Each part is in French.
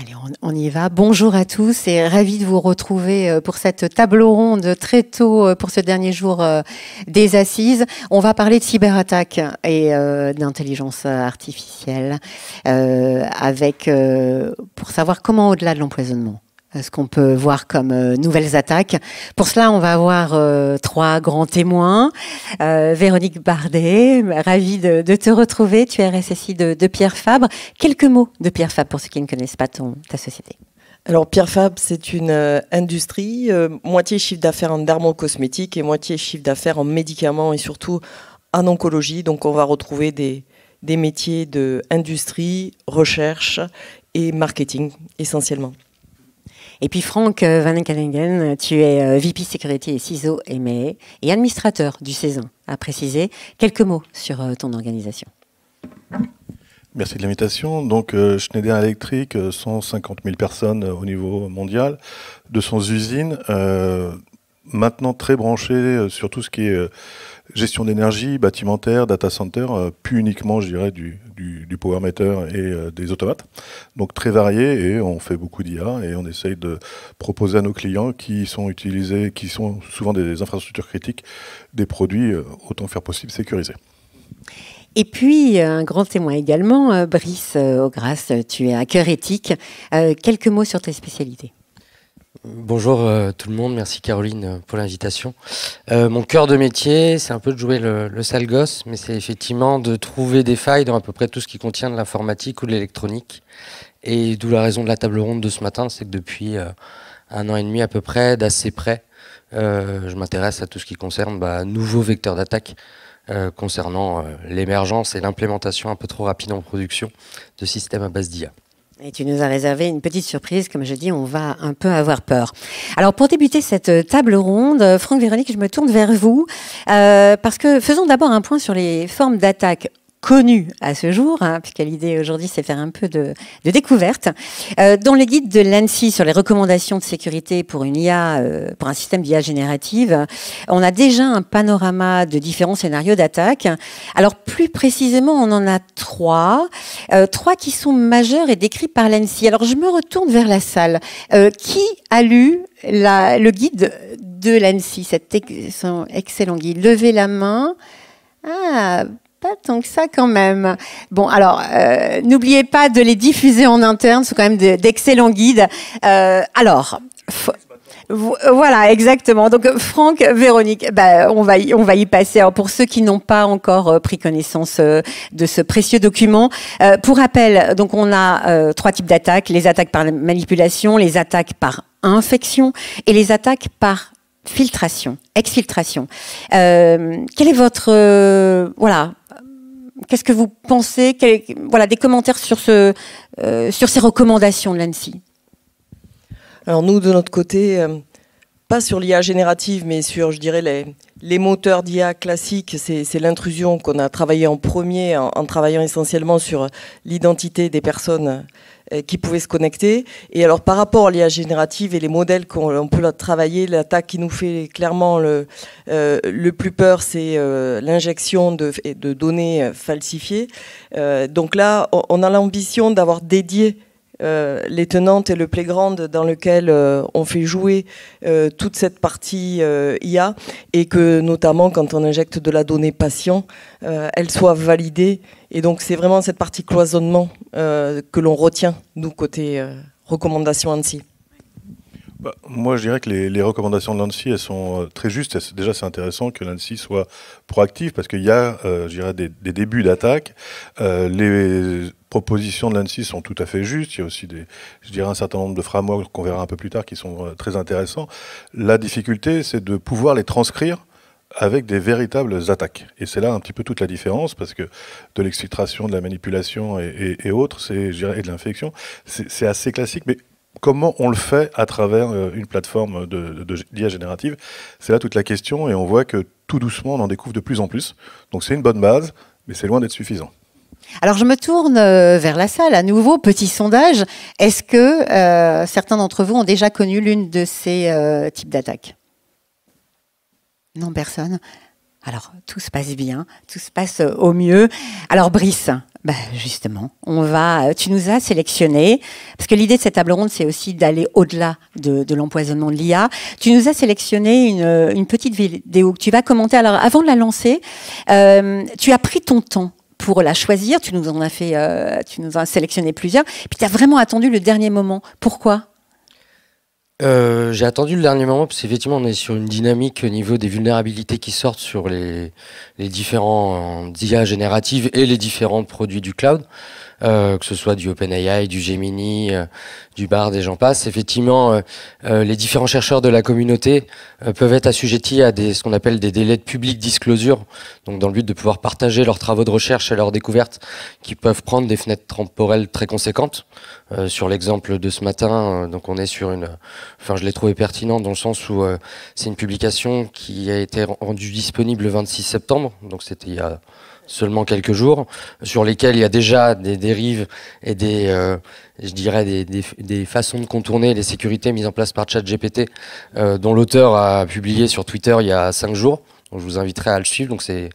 Allez, on, y va. Bonjour à tous et ravi de vous retrouver euh, pour cette table ronde très tôt euh, pour ce dernier jour euh, des assises. On va parler de cyberattaque et d'intelligence artificielle avec pour savoir comment au-delà de l'empoisonnement ce qu'on peut voir comme euh, nouvelles attaques. Pour cela, on va avoir euh, trois grands témoins. Euh, Véronique Bardet, ravie de, te retrouver. Tu es RSSI de, Pierre Fabre. Quelques mots de Pierre Fabre pour ceux qui ne connaissent pas ton, ta société. Alors Pierre Fabre, c'est une industrie, moitié chiffre d'affaires en cosmétiques et moitié chiffre d'affaires en médicaments et surtout en oncologie. Donc on va retrouver des, des métiers de industrie, recherche et marketing essentiellement. Et puis Franck euh, Van tu es euh, VP Sécurité et CISO et administrateur du saison à préciser. Quelques mots sur euh, ton organisation. Merci de l'invitation. Donc Schneider Electric, 150 000 personnes au niveau mondial, de son usine, maintenant très branché sur tout ce qui est gestion d'énergie, bâtimentaire, data center, euh, plus uniquement, je dirais, du, du, power meter et euh, des automates. Donc très varié et on fait beaucoup d'IA et on essaye de proposer à nos clients qui sont utilisés, qui sont souvent des, infrastructures critiques, des produits euh, autant faire possible sécurisés. Et puis, un grand témoin également, Brice Ogras, tu es cœur éthique. quelques mots sur tes spécialités. Bonjour euh, tout le monde, merci Caroline euh, pour l'invitation. Euh, mon cœur de métier, c'est un peu de jouer le, sale gosse, mais c'est effectivement de trouver des failles dans à peu près tout ce qui contient de l'informatique ou de l'électronique. Et d'où la raison de la table ronde de ce matin, c'est que depuis un an et demi à peu près, d'assez près, je m'intéresse à tout ce qui concerne bah, nouveaux vecteurs d'attaque. concernant l'émergence et l'implémentation un peu trop rapide en production de systèmes à base d'IA. Et tu nous as réservé une petite surprise. Comme je dis, on va un peu avoir peur. Alors, pour débuter cette table ronde, Franck Véronique, je me tourne vers vous. Euh, parce que faisons d'abord un point sur les formes d'attaque connue à ce jour, hein, puisque l'idée aujourd'hui c'est faire un peu de, de découverte. Euh, dans le guide de l'ANSI sur les recommandations de sécurité pour une IA, euh, pour un système d'IA générative, on a déjà un panorama de différents scénarios d'attaque. Alors plus précisément, on en a trois, euh, trois qui sont majeurs et décrits par l'ANSI. Alors je me retourne vers la salle. qui a lu le guide de l'ANSI, cet excellent guide Levez la main. Ah, pas tant que ça quand même. Bon, alors, euh, n'oubliez pas de les diffuser en interne, ce sont quand même d'excellents guides. Euh, alors, voilà, exactement. Donc, Franck, Véronique, bah, on, va y, on va y passer. pour ceux qui n'ont pas encore euh, pris connaissance de ce précieux document, pour rappel, donc on a trois types d'attaques les attaques par manipulation, les attaques par infection et les attaques par filtration, exfiltration. quel est votre voilà Qu'est-ce que vous pensez Voilà, des commentaires sur, euh, ces recommandations de l'ANSI. Alors nous, de notre côté, euh, pas sur l'IA générative, mais sur, je dirais, les, moteurs d'IA classiques, c'est l'intrusion qu'on a travaillé en premier, en travaillant essentiellement sur l'identité des personnes euh, qui pouvaient se connecter. Et alors par rapport à l'IA générative et les modèles qu'on peut travailler, l'attaque qui nous fait clairement le, euh, plus peur, c'est euh, l'injection de, données falsifiées. donc là, on a l'ambition d'avoir dédié euh, les tenantes et le playground dans lequel euh, on fait jouer euh, toute cette partie IA et que notamment quand on injecte de la donnée patient, elle soit validée. Et donc c'est vraiment cette partie cloisonnement que l'on retient, nous, côté recommandation ANSI. Bah, moi, je dirais que les, recommandations de l'ANSI, elles sont euh, très justes. Déjà, c'est intéressant que l'ANSI soit proactive parce qu'il y a, euh, je dirais, des, débuts d'attaque. Euh, les propositions de l'ANSI sont tout à fait justes. Il y a aussi, des, je dirais, un certain nombre de frameworks qu'on verra un peu plus tard qui sont très intéressants. La difficulté, c'est de pouvoir les transcrire avec des véritables attaques. Et c'est là un petit peu toute la différence, parce que de l'exfiltration, de la manipulation et, autres, et de l'infection, c'est assez classique, mais comment on le fait à travers euh, une plateforme de, d'IA générative C'est là toute la question et on voit que tout doucement, on en découvre de plus en plus. Donc c'est une bonne base, mais c'est loin d'être suffisant. Alors je me tourne euh, vers la salle à nouveau, petit sondage. Est-ce que euh, certains d'entre vous ont déjà connu l'une de ces types d'attaques Non, personne. Alors, tout se passe bien, tout se passe euh, au mieux. Alors, Brice, bah, justement, on va, euh, tu nous as sélectionné, parce que l'idée de cette table ronde, c'est aussi d'aller au-delà de, l'empoisonnement de l'IA. Tu nous as sélectionné euh, une, petite vidéo que tu vas commenter. Alors, avant de la lancer, tu as pris ton temps pour la choisir. Tu nous en as fait, tu nous en as sélectionné plusieurs. Puis, tu as vraiment attendu le dernier moment. Pourquoi euh, j'ai attendu le dernier moment parce qu'effectivement on est sur une dynamique au niveau des vulnérabilités qui sortent sur les, les différents euh, IA génératives et les différents produits du cloud, euh, que ce soit du OpenAI, du Gemini, euh, du Bard et j'en passe. Effectivement, les différents chercheurs de la communauté peuvent être assujettis à des, ce qu'on appelle des délais de public disclosure, donc dans le but de pouvoir partager leurs travaux de recherche et leurs découvertes qui peuvent prendre des fenêtres temporelles très conséquentes. sur l'exemple de ce matin, donc on est sur une enfin, je l'ai trouvé pertinent dans le sens où euh, c'est une publication qui a été rendue disponible le 26 septembre, donc c'était il y a seulement quelques jours, sur lesquels il y a déjà des dérives et des, euh, je dirais, des, des, façons de contourner les sécurités mises en place par ChatGPT, euh, dont l'auteur a publié sur Twitter il y a cinq jours. Donc je vous inviterai à le suivre. Donc c'est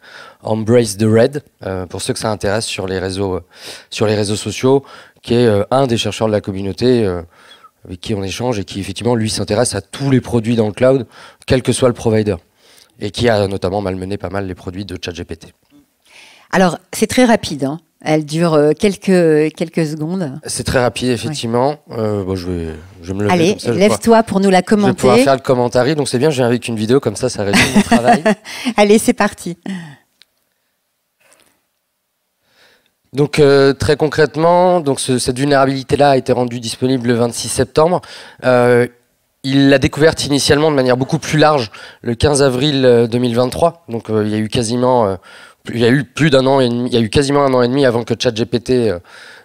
Embrace the Red pour ceux que ça intéresse sur les réseaux, sur les réseaux sociaux, qui est un des chercheurs de la communauté avec qui on échange et qui effectivement lui s'intéresse à tous les produits dans le cloud, quel que soit le provider, et qui a notamment malmené pas mal les produits de ChatGPT. Alors c'est très rapide, hein. elle dure euh, quelques, quelques secondes. C'est très rapide effectivement. Euh, je, vais, je me Allez, lève-toi pour nous la commenter. Je vais pouvoir faire le commentary, donc c'est bien, je viens avec une vidéo, comme ça ça résume mon travail. Allez, c'est parti. Donc euh, très concrètement, donc cette vulnérabilité-là a été rendue disponible le 26 septembre. Euh, il l'a découverte initialement de manière beaucoup plus large le 15 avril 2023. Euh, donc il y a eu quasiment, il y a eu plus d'un an, et demi, il y a eu quasiment un an et demi avant que ChatGPT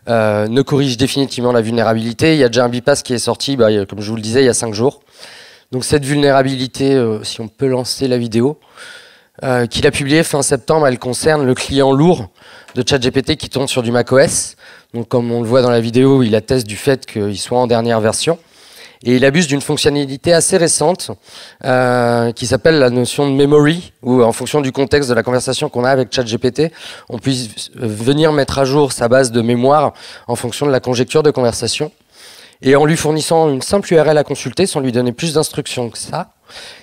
ne corrige définitivement la vulnérabilité. Il y a déjà un bypass qui est sorti, bah, comme je vous le disais, il y a cinq jours. Donc cette vulnérabilité, si on peut lancer la vidéo. Euh, qu'il a publié fin septembre, elle concerne le client lourd de ChatGPT qui tourne sur du macOS. Donc comme on le voit dans la vidéo, il atteste du fait qu'il soit en dernière version. Et il abuse d'une fonctionnalité assez récente euh, qui s'appelle la notion de memory, où en fonction du contexte de la conversation qu'on a avec ChatGPT, on puisse venir mettre à jour sa base de mémoire en fonction de la conjecture de conversation et en lui fournissant une simple URL à consulter sans lui donner plus d'instructions que ça,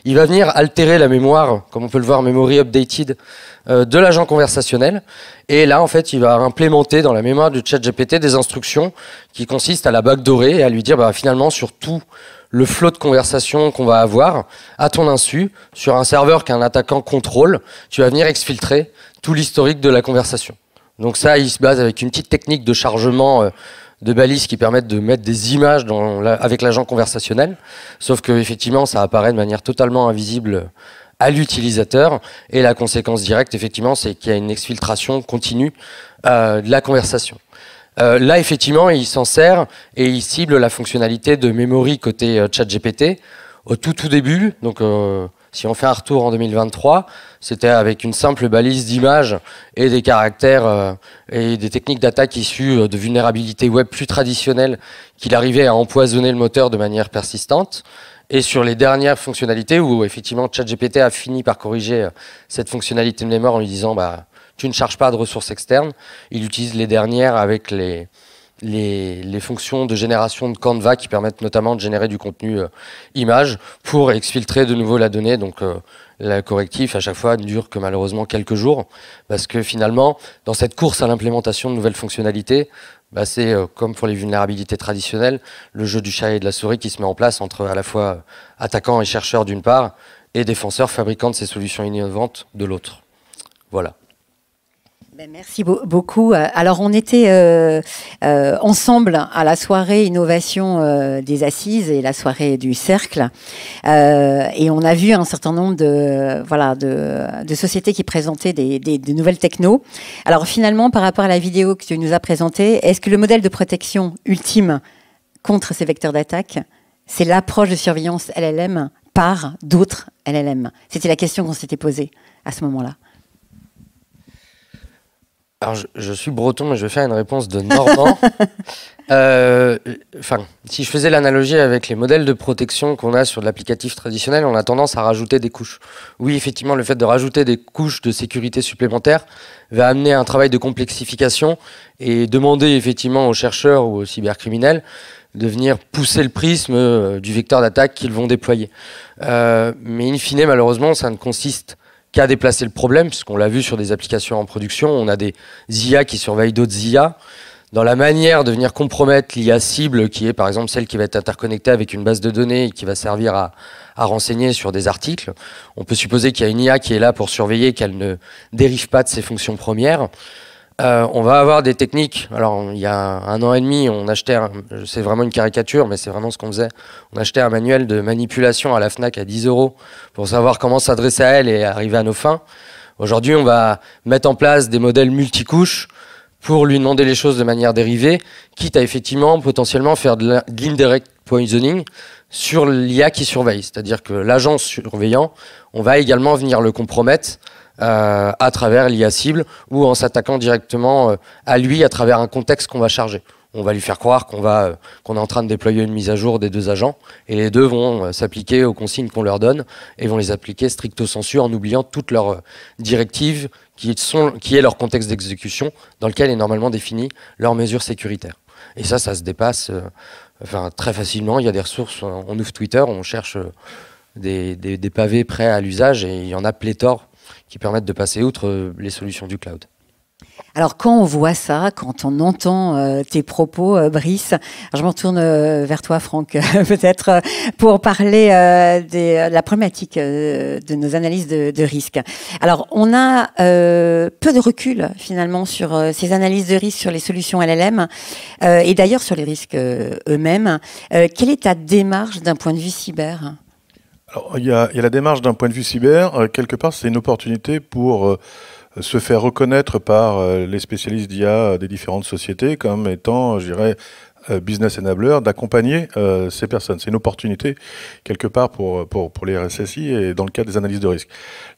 il va venir altérer la mémoire, comme on peut le voir, memory updated, euh, de l'agent conversationnel. Et là, en fait, il va implémenter dans la mémoire du chat GPT des instructions qui consistent à la dorée et à lui dire, bah, finalement, sur tout le flot de conversation qu'on va avoir, à ton insu, sur un serveur qu'un attaquant contrôle, tu vas venir exfiltrer tout l'historique de la conversation. Donc ça, il se base avec une petite technique de chargement euh, de balises qui permettent de mettre des images avec l'agent conversationnel, sauf que effectivement ça apparaît de manière totalement invisible à l'utilisateur. Et la conséquence directe, effectivement, c'est qu'il y a une exfiltration continue euh, de la conversation. Euh, là, effectivement, il s'en sert et il cible la fonctionnalité de memory côté euh, chat GPT, au tout tout début. Donc, si on fait un retour en 2023, c'était avec une simple balise d'images et des caractères euh, et des techniques d'attaque issues euh, de vulnérabilités web plus traditionnelles qu'il arrivait à empoisonner le moteur de manière persistante. Et sur les dernières fonctionnalités, où effectivement ChatGPT a fini par corriger euh, cette fonctionnalité de mémoire en lui disant bah, tu ne charges pas de ressources externes, il utilise les dernières avec les, les, fonctions de génération de Canva qui permettent notamment de générer du contenu euh, image pour exfiltrer de nouveau la donnée. Donc euh, la correctif à chaque fois ne dure que malheureusement quelques jours parce que finalement dans cette course à l'implémentation de nouvelles fonctionnalités, bah, c'est euh, comme pour les vulnérabilités traditionnelles, le jeu du chat et de la souris qui se met en place entre à la fois attaquants et chercheurs d'une part et défenseurs fabricants de ces solutions innovantes de l'autre. Voilà. Ben, merci beaucoup. Euh, alors on était euh, euh, ensemble à la soirée innovation des assises et la soirée du cercle, et on a vu un certain nombre de voilà de, sociétés qui présentaient des, nouvelles techno. Alors finalement, par rapport à la vidéo que tu nous as présentée, est-ce que le modèle de protection ultime contre ces vecteurs d'attaque, c'est l'approche de surveillance LLM par d'autres LLM C'était la question qu'on s'était posée à ce moment-là je, suis breton, mais je vais faire une réponse de normand. Euh, si je faisais l'analogie avec les modèles de protection qu'on a sur l'applicatif traditionnel, on a tendance à rajouter des couches. Oui, effectivement, le fait de rajouter des couches de sécurité supplémentaires va amener un travail de complexification et demander effectivement aux chercheurs ou aux cybercriminels de venir pousser le prisme euh, du vecteur d'attaque qu'ils vont déployer. Euh, mais in fine, malheureusement, ça ne consiste déplacer le problème, puisqu'on l'a vu sur des applications en production, on a des IA qui surveillent d'autres IA. Dans la manière de venir compromettre l'IA cible, qui est par exemple celle qui va être interconnectée avec une base de données et qui va servir à, à renseigner sur des articles, on peut supposer qu'il y a une IA qui est là pour surveiller qu'elle ne dérive pas de ses fonctions premières. Euh, on va avoir des techniques. Alors, il y a un an et demi, on achetait, c'est vraiment une caricature, mais c'est vraiment ce qu'on faisait. On achetait un manuel de manipulation à la FNAC à 10 euros pour savoir comment s'adresser à elle et arriver à nos fins. Aujourd'hui, on va mettre en place des modèles multicouches pour lui demander les choses de manière dérivée, quitte à effectivement potentiellement faire de l'indirect poisoning sur l'IA qui surveille. C'est-à-dire que l'agent surveillant, on va également venir le compromettre euh, à travers l'IA cible ou en s'attaquant directement euh, à lui à travers un contexte qu'on va charger. On va lui faire croire qu'on va euh, qu'on est en train de déployer une mise à jour des deux agents et les deux vont s'appliquer aux consignes qu'on leur donne et vont les appliquer stricto sensu en oubliant toutes leurs directives qui sont qui est leur contexte d'exécution dans lequel est normalement définie leur mesure sécuritaire. Et ça, ça se dépasse enfin, très facilement. Il y a des ressources. On ouvre Twitter, on cherche des, des, des, pavés prêts à l'usage et il y en a pléthore qui permettent de passer outre euh, les solutions du cloud. Alors quand on voit ça, quand on entend euh, tes propos, euh, Brice, je me tourne vers toi, Franck, peut-être pour parler de la problématique de nos analyses de, de, risque. Alors on a peu de recul finalement sur ces analyses de risque, sur les solutions LLM et d'ailleurs sur les risques eux-mêmes. quelle est ta démarche d'un point de vue cyber il, y a, la démarche d'un point de vue cyber. Euh, quelque part, c'est une opportunité pour euh, se faire reconnaître par euh, les spécialistes d'IA des différentes sociétés comme étant, je dirais, euh, business Enabler d'accompagner euh, ces personnes. C'est une opportunité quelque part pour, pour, pour, les RSSI et dans le cadre des analyses de risque.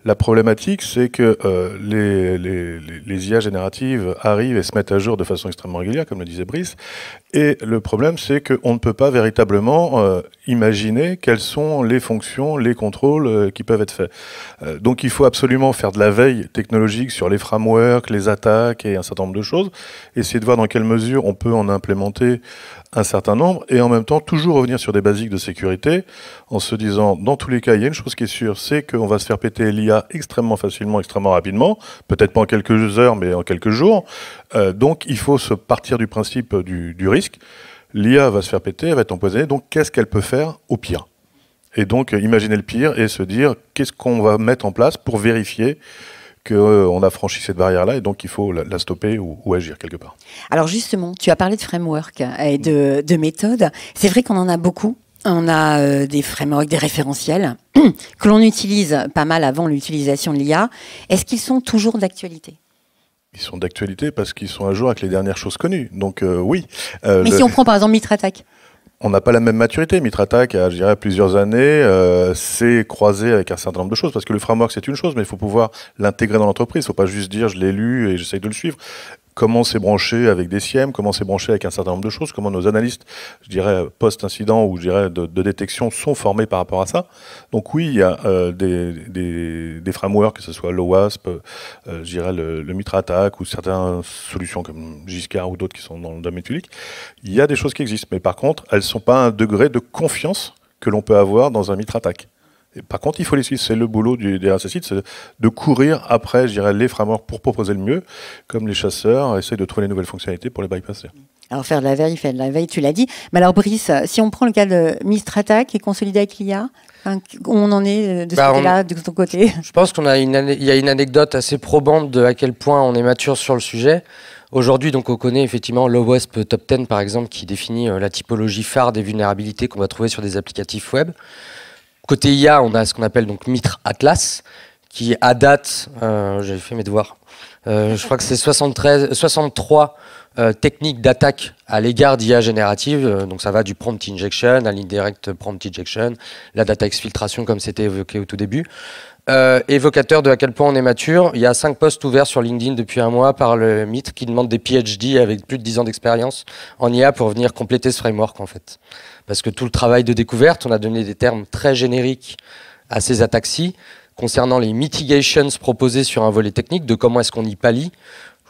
La problématique, c'est que euh, les, les, les, IA génératives arrivent et se mettent à jour de façon extrêmement régulière, comme le disait Brice. Et le problème, c'est qu'on ne peut pas véritablement imaginer quelles sont les fonctions, les contrôles qui peuvent être faits. donc il faut absolument faire de la veille technologique sur les frameworks, les attaques et un certain nombre de choses, essayer de voir dans quelle mesure on peut en implémenter un certain nombre, et en même temps toujours revenir sur des basiques de sécurité, en se disant, dans tous les cas, il y a une chose qui est sûre, c'est qu'on va se faire péter l'IA extrêmement facilement, extrêmement rapidement, peut-être pas en quelques heures, mais en quelques jours. Euh, donc il faut se partir du principe du, du risque. L'IA va se faire péter, elle va être empoisonnée, donc qu'est-ce qu'elle peut faire au pire Et donc imaginer le pire et se dire, qu'est-ce qu'on va mettre en place pour vérifier qu'on euh, a franchi cette barrière-là et donc il faut la, stopper ou, agir quelque part. Alors justement, tu as parlé de framework et de, de méthodes. C'est vrai qu'on en a beaucoup. On a euh, des frameworks, des référentiels que l'on utilise pas mal avant l'utilisation de l'IA. Est-ce qu'ils sont toujours d'actualité ils sont d'actualité parce qu'ils sont à jour avec les dernières choses connues. Donc euh, oui. Mais si on prend par exemple Mitre on n'a pas la même maturité. MitraTac a, je dirais, plusieurs années, C'est euh, s'est croisé avec un certain nombre de choses, parce que le framework, c'est une chose, mais il faut pouvoir l'intégrer dans l'entreprise. Il ne faut pas juste dire, je l'ai lu et j'essaye de le suivre comment c'est branché avec des SIEM, comment c'est branché avec un certain nombre de choses, comment nos analystes, je dirais, post-incident ou je dirais de, détection sont formés par rapport à ça. Donc oui, il y a euh, des, des, frameworks, que ce soit l'OWASP, euh, je dirais le, le Mitra Attack ou certaines solutions comme Giscard ou d'autres qui sont dans le domaine public. Il y a des choses qui existent, mais par contre, elles ne sont pas un degré de confiance que l'on peut avoir dans un Mitra Attack par contre, il faut les suivre. C'est le boulot du, des site, c'est de courir après, je dirais, les frameworks pour proposer le mieux, comme les chasseurs essayent de trouver les nouvelles fonctionnalités pour les bypasser. Alors faire de la veille, faire de la veille, tu l'as dit. Mais alors Brice, si on prend le cas de Mistrata qui est consolidé avec l'IA, hein, on en est euh, de ce bah, côté-là, de ton côté Je pense qu'il y a une anecdote assez probante de à quel point on est mature sur le sujet. Aujourd'hui, donc, on connaît effectivement l'OWASP Top 10, par exemple, qui définit euh, la typologie phare des vulnérabilités qu'on va trouver sur des applicatifs web. Côté IA, on a ce qu'on appelle donc Mitre Atlas, qui à date, euh, j'ai fait mes devoirs, euh, je crois que c'est 73, 63 euh, techniques d'attaque à l'égard d'IA générative. Euh, donc ça va du prompt injection à l'indirect prompt injection, la data exfiltration comme c'était évoqué au tout début. Euh, évocateur de à quel point on est mature. Il y a cinq postes ouverts sur LinkedIn depuis un mois par le MITRE qui demande des PhD avec plus de dix ans d'expérience en IA pour venir compléter ce framework en fait. Parce que tout le travail de découverte, on a donné des termes très génériques à ces attaques-ci concernant les mitigations proposées sur un volet technique, de comment est-ce qu'on y pallie.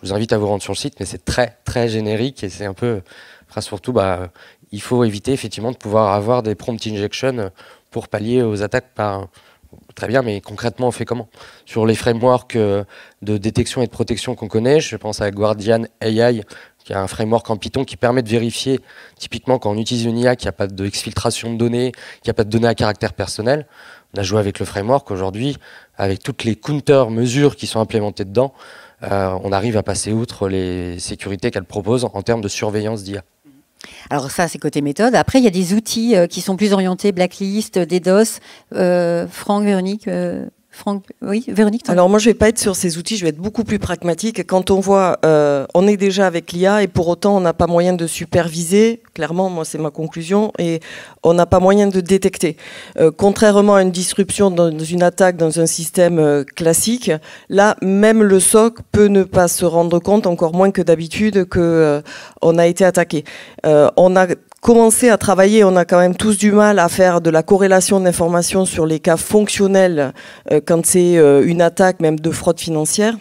Je vous invite à vous rendre sur le site, mais c'est très très générique et c'est un peu, enfin, surtout, bah, il faut éviter effectivement de pouvoir avoir des prompt injections pour pallier aux attaques par très bien, mais concrètement, on fait comment Sur les frameworks euh, de détection et de protection qu'on connaît, je pense à Guardian AI, qui est un framework en Python qui permet de vérifier, typiquement quand on utilise une IA, qu'il n'y a pas d'exfiltration de données, qu'il n'y a pas de données à caractère personnel. On a joué avec le framework aujourd'hui, avec toutes les counter-mesures qui sont implémentées dedans, euh, on arrive à passer outre les sécurités qu'elle propose en termes de surveillance d'IA. Alors ça, c'est côté méthode. Après, il y a des outils euh, qui sont plus orientés, Blacklist, DDoS. Euh, Franck, Véronique, euh, Franck, oui, Véronique. Alors moi, je vais pas être sur ces outils, je vais être beaucoup plus pragmatique. Quand on voit, euh, on est déjà avec l'IA et pour autant, on n'a pas moyen de superviser. Clairement, moi, c'est ma conclusion et on n'a pas moyen de détecter. Euh, contrairement à une disruption dans une attaque dans un système euh, classique, là, même le SOC peut ne pas se rendre compte, encore moins que d'habitude, qu'on a été attaqué. on a commencer à travailler, on a quand même tous du mal à faire de la corrélation d'informations sur les cas fonctionnels euh, quand c'est euh, une attaque même de fraude financière.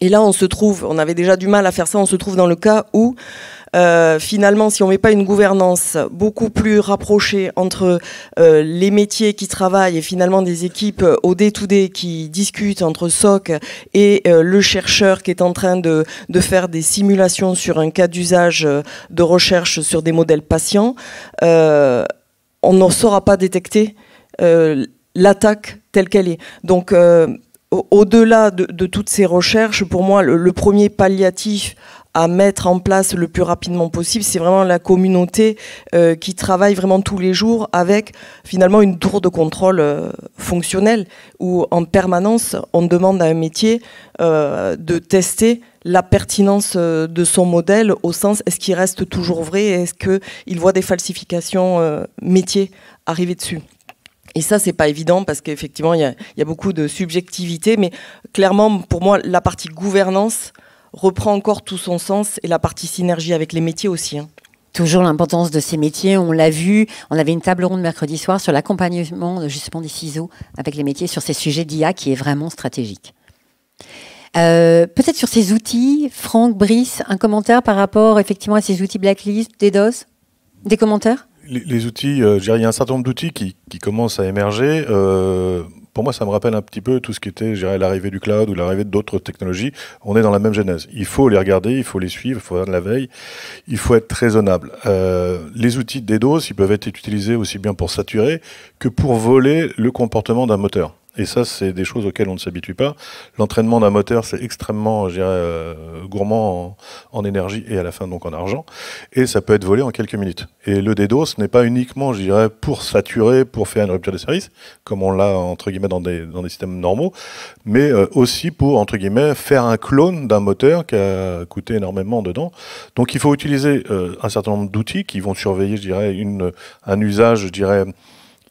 Et là, on se trouve, on avait déjà du mal à faire ça, on se trouve dans le cas où euh, finalement, si on ne met pas une gouvernance beaucoup plus rapprochée entre euh, les métiers qui travaillent et finalement des équipes au day-to-day qui discutent entre SOC et euh, le chercheur qui est en train de, faire des simulations sur un cas d'usage de recherche sur des modèles patients, on ne saura pas détecter l'attaque telle qu'elle est. Donc, au-delà de, toutes ces recherches, pour moi, le premier palliatif à mettre en place le plus rapidement possible. C'est vraiment la communauté euh, qui travaille vraiment tous les jours avec finalement une tour de contrôle euh, fonctionnelle où en permanence on demande à un métier euh, de tester la pertinence euh, de son modèle au sens est-ce qu'il reste toujours vrai, est-ce qu'il voit des falsifications euh, métiers arriver dessus. Et ça, c'est pas évident parce qu'effectivement, il y, y, a beaucoup de subjectivité, mais clairement, pour moi, la partie gouvernance reprend encore tout son sens et la partie synergie avec les métiers aussi. Hein. Toujours l'importance de ces métiers, on l'a vu, on avait une table ronde mercredi soir sur l'accompagnement justement des ciseaux avec les métiers sur ces sujets d'IA qui est vraiment stratégique. Euh, peut-être sur ces outils, Franck, Brice, un commentaire par rapport effectivement à ces outils Blacklist, DDoS Des commentaires les, outils, euh, il y a un certain nombre d'outils qui, qui, commencent à émerger. Euh, pour moi, ça me rappelle un petit peu tout ce qui était, l'arrivée du cloud ou l'arrivée d'autres technologies. On est dans la même genèse. Il faut les regarder, il faut les suivre, il faut faire de la veille, il faut être raisonnable. Euh, les outils de DDoS, ils peuvent être utilisés aussi bien pour saturer que pour voler le comportement d'un moteur. Et ça, c'est des choses auxquelles on ne s'habitue pas. L'entraînement d'un moteur, c'est extrêmement, je dirais, euh, gourmand en, énergie et à la fin donc en argent. Et ça peut être volé en quelques minutes. Et le ce n'est pas uniquement, je dirais, pour saturer, pour faire une rupture de service, comme on l'a entre guillemets dans des, dans des systèmes normaux, mais euh, aussi pour entre guillemets faire un clone d'un moteur qui a coûté énormément dedans. Donc il faut utiliser euh, un certain nombre d'outils qui vont surveiller, je dirais, une, un usage, je dirais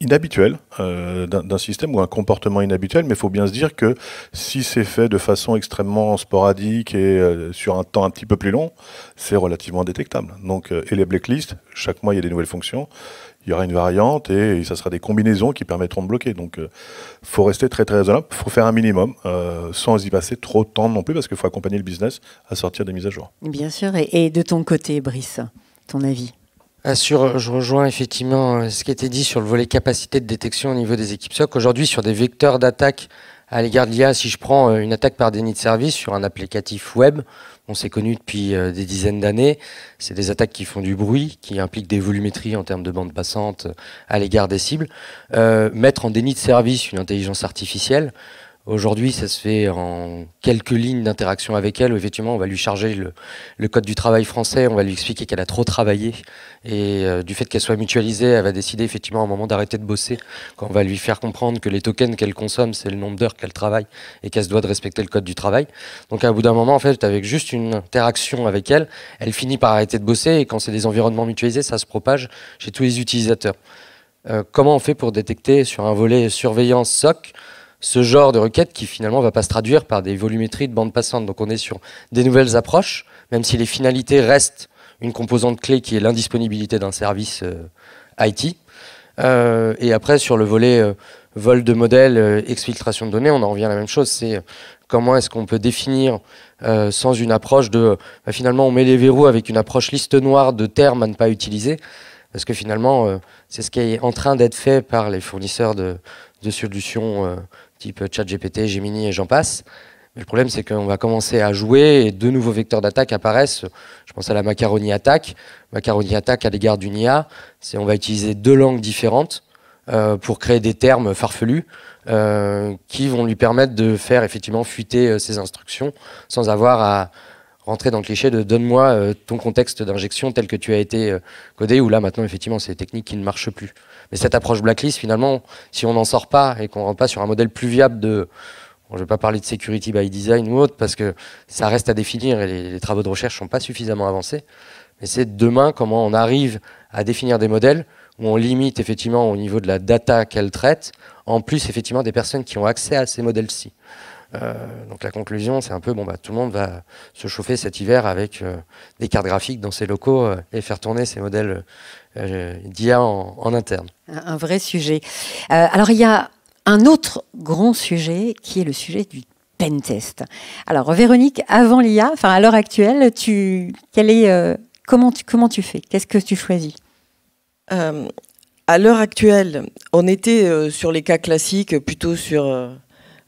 inhabituel euh, d'un système ou un comportement inhabituel, mais il faut bien se dire que si c'est fait de façon extrêmement sporadique et euh, sur un temps un petit peu plus long, c'est relativement détectable. Donc, euh, et les blacklists, chaque mois il y a des nouvelles fonctions, il y aura une variante et, ça sera des combinaisons qui permettront de bloquer. Donc, il faut rester très très raisonnable, faut faire un minimum sans y passer trop de temps non plus parce qu'il faut accompagner le business à sortir des mises à jour. Bien sûr, et, et de ton côté, Brice, ton avis ah, euh, je rejoins effectivement euh, ce qui a été dit sur le volet capacité de détection au niveau des équipes SOC. Aujourd'hui, sur des vecteurs d'attaque à l'égard de l'IA, si je prends euh, une attaque par déni de service sur un applicatif web, on s'est connu depuis des dizaines d'années, c'est des attaques qui font du bruit, qui impliquent des volumétries en termes de bande passante à l'égard des cibles. mettre en déni de service une intelligence artificielle, Aujourd'hui, ça se fait en quelques lignes d'interaction avec elle. Où effectivement, on va lui charger le, code du travail français, on va lui expliquer qu'elle a trop travaillé. Et euh, du fait qu'elle soit mutualisée, elle va décider effectivement à un moment d'arrêter de bosser. Quand on va lui faire comprendre que les tokens qu'elle consomme, c'est le nombre d'heures qu'elle travaille et qu'elle se doit de respecter le code du travail. Donc, à bout d'un moment, en fait, avec juste une interaction avec elle, elle finit par arrêter de bosser. Et quand c'est des environnements mutualisés, ça se propage chez tous les utilisateurs. Euh, comment on fait pour détecter sur un volet surveillance SOC ce genre de requête qui finalement ne va pas se traduire par des volumétries de bande passante. Donc on est sur des nouvelles approches, même si les finalités restent une composante clé qui est l'indisponibilité d'un service euh, IT. Euh, et après sur le volet euh, vol de modèle, exfiltration de données, on en revient à la même chose. C'est comment est-ce qu'on peut définir sans une approche de bah, finalement on met les verrous avec une approche liste noire de termes à ne pas utiliser parce que finalement c'est ce qui est en train d'être fait par les fournisseurs de, solutions type ChatGPT, Gemini et j'en passe. le problème, c'est qu'on va commencer à jouer et deux nouveaux vecteurs d'attaque apparaissent. Je pense à la macaroni attaque. Macaroni attaque à l'égard d'une IA, c'est on va utiliser deux langues différentes euh, pour créer des termes farfelus euh, qui vont lui permettre de faire effectivement fuiter euh, ses instructions sans avoir à, rentrer dans le cliché de donne-moi euh, ton contexte d'injection tel que tu as été euh, codé, ou là maintenant effectivement c'est des techniques qui ne marchent plus. Mais cette approche blacklist finalement, si on n'en sort pas et qu'on ne rentre pas sur un modèle plus viable de... je ne vais pas parler de security by design ou autre, parce que ça reste à définir et les, travaux de recherche ne sont pas suffisamment avancés. Mais c'est demain comment on arrive à définir des modèles où on limite effectivement au niveau de la data qu'elle traite, en plus effectivement des personnes qui ont accès à ces modèles-ci. Euh, donc la conclusion, c'est un peu, bon, bah, tout le monde va se chauffer cet hiver avec euh, des cartes graphiques dans ses locaux euh, et faire tourner ces modèles d'IA en, interne. Un vrai sujet. alors il y a un autre grand sujet qui est le sujet du pentest. Alors Véronique, avant l'IA, enfin à l'heure actuelle, tu, quel est, comment, tu, comment tu fais Qu'est-ce que tu choisis À l'heure actuelle, on était sur les cas classiques, plutôt sur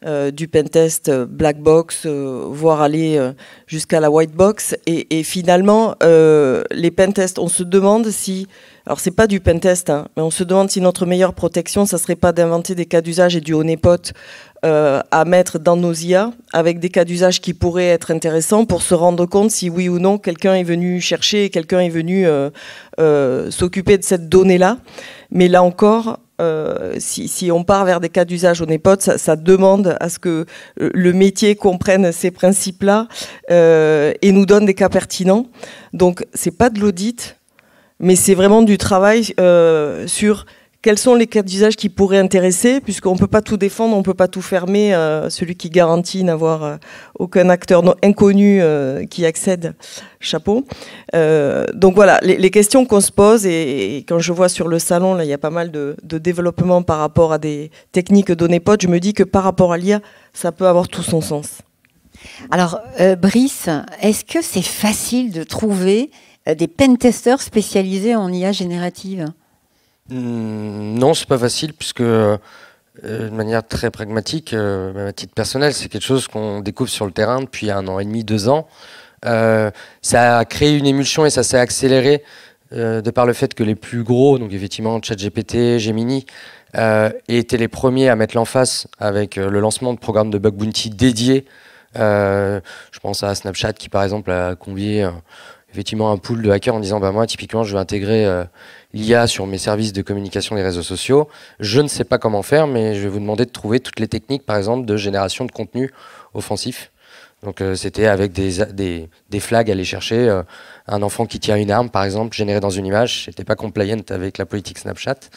du euh, du pentest euh, black box, euh, voire aller jusqu'à la white box. Et, finalement, les pentests, on se demande si alors c'est pas du pentest, test, hein, mais on se demande si notre meilleure protection, ça serait pas d'inventer des cas d'usage et du honeypot à mettre dans nos IA avec des cas d'usage qui pourraient être intéressants pour se rendre compte si oui ou non quelqu'un est venu chercher, quelqu'un est venu s'occuper de cette donnée-là. Mais là encore, euh, si, on part vers des cas d'usage au est ça, ça, demande à ce que euh, le métier comprenne ces principes-là euh, et nous donne des cas pertinents. Donc, c'est pas de l'audit, mais c'est vraiment du travail sur quels sont les cas d'usage qui pourraient intéresser, puisqu'on ne peut pas tout défendre, on ne peut pas tout fermer. Euh, celui qui garantit n'avoir euh, aucun acteur inconnu euh, qui accède, chapeau. donc voilà, les, questions qu'on se pose, et, quand je vois sur le salon, il y a pas mal de, développement par rapport à des techniques données potes, je me dis que par rapport à l'IA, ça peut avoir tout son sens. Alors, Brice, est-ce que c'est facile de trouver des pentesters spécialisés en IA générative Mm, non, c'est pas facile puisque euh, de manière très pragmatique, euh, à titre personnel, c'est quelque chose qu'on découvre sur le terrain depuis un an et demi, deux ans. Euh, ça a créé une émulsion et ça s'est accéléré de par le fait que les plus gros, donc effectivement ChatGPT, Gemini, étaient les premiers à mettre l'en face avec le lancement de programmes de bug bounty dédiés. je pense à Snapchat qui, par exemple, a convié effectivement un pool de hackers en disant bah moi typiquement je veux intégrer euh, l'IA sur mes services de communication des réseaux sociaux. Je ne sais pas comment faire, mais je vais vous demander de trouver toutes les techniques par exemple de génération de contenu offensif. Donc euh, c'était avec des, des, des, flags aller chercher euh, un enfant qui tient une arme par exemple généré dans une image. C'était pas compliant avec la politique Snapchat.